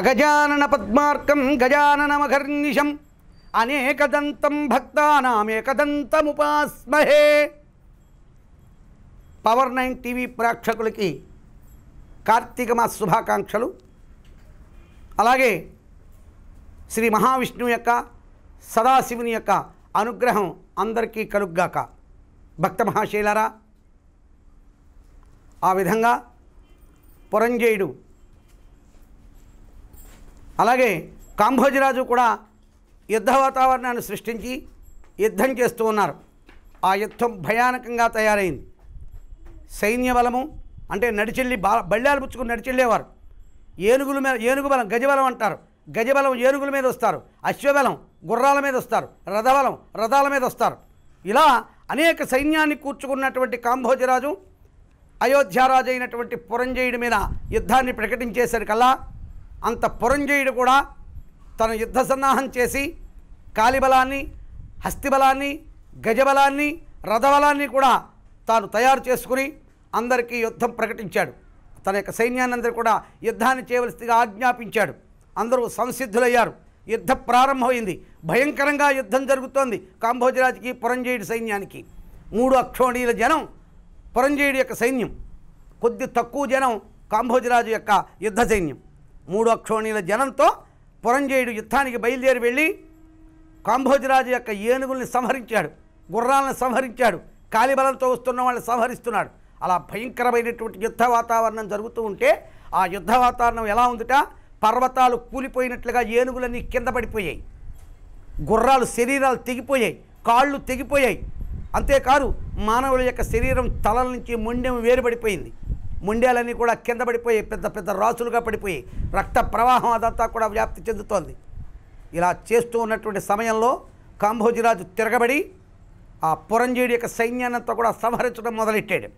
అగజానన పద్మార్కం గజాననమఘర్నిషం అనేకదంతం భక్తానామేకదంతముపాస్మహే పవర్ నైన్ టీవీ ప్రేక్షకులకి కార్తీక మాస శుభాకాంక్షలు అలాగే శ్రీ మహావిష్ణువు యొక్క సదాశివుని యొక్క అనుగ్రహం అందరికీ కలుగ్గాక భక్త మహాశైలరా ఆ విధంగా పురంజయుడు అలాగే కాంభోజిరాజు కూడా యుద్ధ వాతావరణాన్ని సృష్టించి యుద్ధం చేస్తూ ఉన్నారు ఆ యుద్ధం భయానకంగా తయారైంది సైన్య బలము అంటే నడిచెల్లి బా బళ్ళాలు పుచ్చుకుని నడిచెళ్ళేవారు ఏనుగుల మీద ఏనుగు బలం గజబలం అంటారు గజబలం ఏనుగుల మీద వస్తారు అశ్వబలం గుర్రాల మీద వస్తారు రథబలం రథాల మీద వస్తారు ఇలా అనేక సైన్యాన్ని కూర్చుకున్నటువంటి కాంభోజరాజు అయోధ్యారాజు అయినటువంటి పురంజయుడి మీద యుద్ధాన్ని ప్రకటించేసరికల్లా అంత పురంజయుడు కూడా తను యుద్ధ సన్నాహం చేసి కాలిబలాన్ని హస్తిబలాన్ని గజబలాన్ని రథబలాన్ని కూడా తాను తయారు చేసుకుని అందరికీ యుద్ధం ప్రకటించాడు తన యొక్క సైన్యానందరూ కూడా యుద్ధాన్ని చేయవలసిగా ఆజ్ఞాపించాడు అందరూ సంసిద్ధులయ్యారు యుద్ధం ప్రారంభమైంది భయంకరంగా యుద్ధం జరుగుతోంది కాంభోజరాజుకి పురంజయుడి సైన్యానికి మూడు అక్షోణీల జనం పురంజయుడి యొక్క సైన్యం కొద్ది తక్కువ జనం కాంభోజరాజు యొక్క యుద్ధ సైన్యం మూడు అక్షోణీల జనంతో పురంజయుడు యుద్ధానికి బయలుదేరి వెళ్ళి కాంభోజరాజు యొక్క ఏనుగుల్ని సంహరించాడు గుర్రాలను సంహరించాడు కాలిబలంతో వస్తున్న వాళ్ళని సంహరిస్తున్నాడు అలా భయంకరమైనటువంటి యుద్ధ వాతావరణం జరుగుతూ ఉంటే ఆ యుద్ధ వాతావరణం ఎలా ఉందిట పర్వతాలు కూలిపోయినట్లుగా ఏనుగులన్నీ కింద పడిపోయాయి గుర్రాలు శరీరాలు తెగిపోయాయి కాళ్ళు తెగిపోయాయి అంతేకాదు మానవుల యొక్క శరీరం తలల నుంచి మొండెం వేరుపడిపోయింది ముండేలన్నీ కూడా కింద పడిపోయి పెద్ద పెద్ద రాసులుగా పడిపోయి రక్త ప్రవాహం అదంతా కూడా వ్యాప్తి చెందుతోంది ఇలా చేస్తూ ఉన్నటువంటి సమయంలో కాంభోజిరాజు తిరగబడి ఆ పురంజేయుడి యొక్క సైన్యాన్నంతా కూడా సంహరించడం మొదలెట్టాడు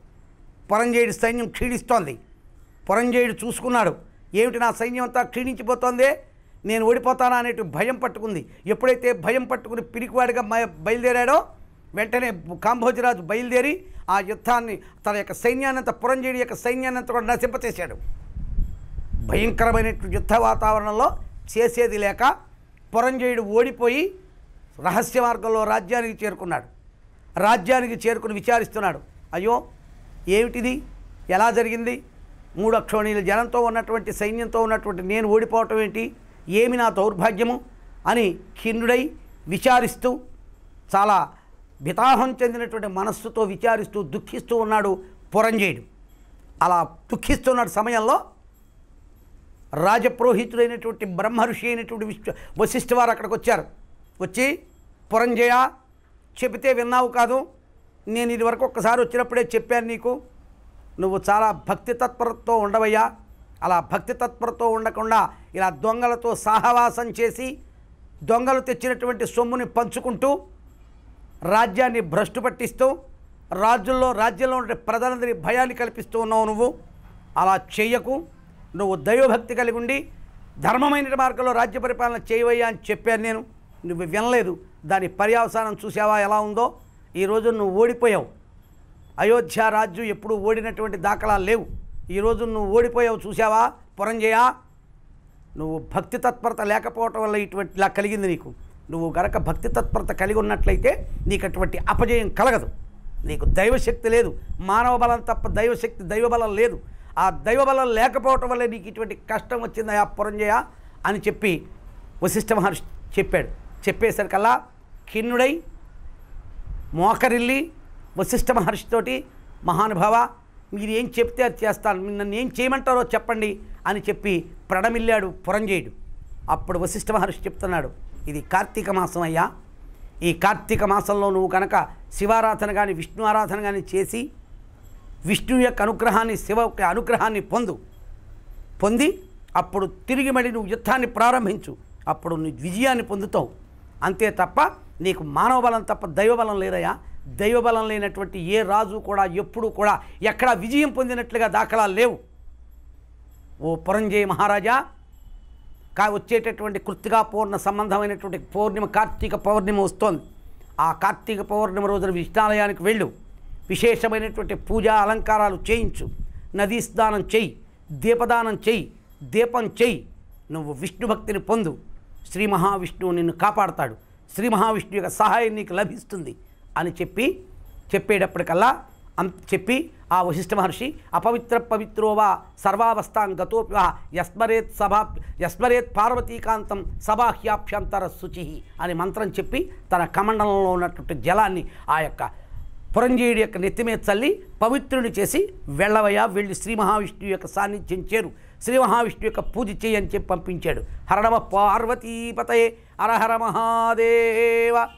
పురంజేయుడి సైన్యం క్షీణిస్తోంది పురంజేయుడు చూసుకున్నాడు ఏమిటి నా సైన్యం అంతా క్షీణించిపోతోంది నేను ఓడిపోతానా అనేటువంటి భయం పట్టుకుంది ఎప్పుడైతే భయం పట్టుకుని పిరికివాడిగా బయలుదేరాడో వెంటనే కాంభోజరాజు బయలుదేరి ఆ యుద్ధాన్ని తన యొక్క సైన్యాన్నంత పురంజీడి యొక్క సైన్యాన్నంత కూడా నశింపచేశాడు భయంకరమైన యుద్ధ వాతావరణంలో చేసేది లేక పురంజేయుడు ఓడిపోయి రహస్య మార్గంలో రాజ్యానికి చేరుకున్నాడు రాజ్యానికి చేరుకుని విచారిస్తున్నాడు అయ్యో ఏమిటిది ఎలా జరిగింది మూడు అక్షోణీల జనంతో ఉన్నటువంటి సైన్యంతో ఉన్నటువంటి నేను ఓడిపోవటం ఏంటి ఏమి నా దౌర్భాగ్యము అని ఖిన్నుడై విచారిస్తూ చాలా వితాహం చెందినటువంటి మనస్సుతో విచారిస్తూ దుఃఖిస్తూ ఉన్నాడు పురంజేయుడు అలా దుఃఖిస్తున్నాడు సమయంలో రాజపురోహితుడైనటువంటి ఋషి అయినటువంటి విశ్వ వశిష్ఠ వారు అక్కడికి వచ్చారు వచ్చి పురంజయ చెబితే విన్నావు కాదు నేను ఇదివరకు ఒక్కసారి వచ్చినప్పుడే చెప్పాను నీకు నువ్వు చాలా భక్తి తత్పరతో ఉండవయ్యా అలా భక్తి తత్పరతో ఉండకుండా ఇలా దొంగలతో సహవాసం చేసి దొంగలు తెచ్చినటువంటి సొమ్ముని పంచుకుంటూ రాజ్యాన్ని భ్రష్టు పట్టిస్తూ రాజ్యంలో రాజ్యంలో ఉండే ప్రజలందరి భయాన్ని కల్పిస్తూ ఉన్నావు నువ్వు అలా చేయకు నువ్వు దైవభక్తి కలిగి ఉండి ధర్మమైన మార్గంలో రాజ్య పరిపాలన చేయవయ్యా అని చెప్పాను నేను నువ్వు వినలేదు దాని పర్యావసానం చూసావా ఎలా ఉందో ఈరోజు నువ్వు ఓడిపోయావు అయోధ్య రాజ్యం ఎప్పుడు ఓడినటువంటి దాఖలాలు లేవు ఈరోజు నువ్వు ఓడిపోయావు చూసావా పురంజయా నువ్వు భక్తి తత్పరత లేకపోవటం వల్ల ఇటువంటి ఇలా కలిగింది నీకు నువ్వు గనక భక్తి తత్పరత కలిగి ఉన్నట్లయితే నీకు అటువంటి అపజయం కలగదు నీకు దైవశక్తి లేదు మానవ బలం తప్ప దైవశక్తి దైవబలం లేదు ఆ దైవబలం లేకపోవటం వల్ల నీకు ఇటువంటి కష్టం వచ్చిందయా పురంజయ అని చెప్పి వశిష్ఠ మహర్షి చెప్పాడు చెప్పేసరికల్లా ఖిన్నుడై మోకరిల్లి వశిష్ఠ మహర్షితోటి మహానుభావ మీరు ఏం చెప్తే అది చేస్తాను నన్ను ఏం చేయమంటారో చెప్పండి అని చెప్పి ప్రణమిల్లాడు పురంజేయుడు అప్పుడు వశిష్ఠ మహర్షి చెప్తున్నాడు ఇది కార్తీక మాసం అయ్యా ఈ కార్తీక మాసంలో నువ్వు కనుక శివారాధన కానీ విష్ణు ఆరాధన కానీ చేసి విష్ణు యొక్క అనుగ్రహాన్ని శివ యొక్క అనుగ్రహాన్ని పొందు పొంది అప్పుడు తిరిగి మళ్ళీ నువ్వు యుద్ధాన్ని ప్రారంభించు అప్పుడు నీ విజయాన్ని పొందుతావు అంతే తప్ప నీకు మానవ బలం తప్ప దైవబలం లేదయా దైవబలం లేనటువంటి ఏ రాజు కూడా ఎప్పుడూ కూడా ఎక్కడా విజయం పొందినట్లుగా దాఖలా లేవు ఓ పురంజయ మహారాజా కా వచ్చేటటువంటి కృత్తిగా పూర్ణ సంబంధమైనటువంటి పౌర్ణిమ కార్తీక పౌర్ణిమ వస్తోంది ఆ కార్తీక పౌర్ణిమ రోజున విష్ణాలయానికి వెళ్ళు విశేషమైనటువంటి పూజా అలంకారాలు చేయించు నదీ స్నానం చెయ్యి దీపదానం చెయ్యి దీపం చెయ్యి నువ్వు విష్ణు భక్తిని పొందు శ్రీ మహావిష్ణువు నిన్ను కాపాడతాడు శ్రీ మహావిష్ణు యొక్క సహాయం నీకు లభిస్తుంది అని చెప్పి చెప్పేటప్పటికల్లా చెప్పి ఆ వశిష్ఠ మహర్షి అపవిత్ర పవిత్రోవా సర్వావస్థాం గతోపివా యస్మరేత్ సభా యస్మరేత్ పార్వతీకాంతం సభాహ్యాభ్యంతర శుచి అని మంత్రం చెప్పి తన కమండలంలో ఉన్నటువంటి జలాన్ని ఆ యొక్క పురంజీయుడి యొక్క నెత్తి చల్లి పవిత్రుని చేసి వెళ్ళవయ్యా వెళ్ళి శ్రీ మహావిష్ణువు యొక్క సాన్నిధ్యం చేరు శ్రీ మహావిష్ణు యొక్క పూజ చేయని చెప్పి పంపించాడు హరణవ పార్వతీపతయే అరహర మహాదేవ